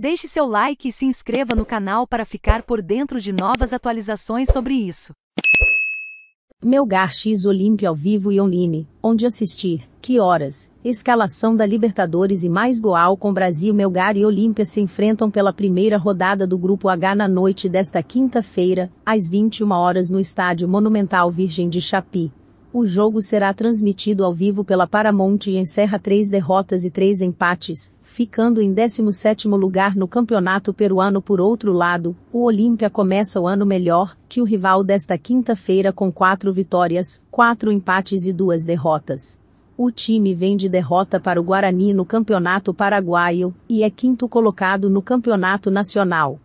Deixe seu like e se inscreva no canal para ficar por dentro de novas atualizações sobre isso. Melgar X Olímpia ao vivo e online, onde assistir, que horas, escalação da Libertadores e mais Goal com Brasil Melgar e Olímpia se enfrentam pela primeira rodada do Grupo H na noite desta quinta-feira, às 21 horas no Estádio Monumental Virgem de Chapi. O jogo será transmitido ao vivo pela Paramount e encerra três derrotas e três empates, ficando em 17º lugar no campeonato peruano. Por outro lado, o Olímpia começa o ano melhor que o rival desta quinta-feira com quatro vitórias, quatro empates e duas derrotas. O time vem de derrota para o Guarani no Campeonato Paraguaio e é quinto colocado no Campeonato Nacional.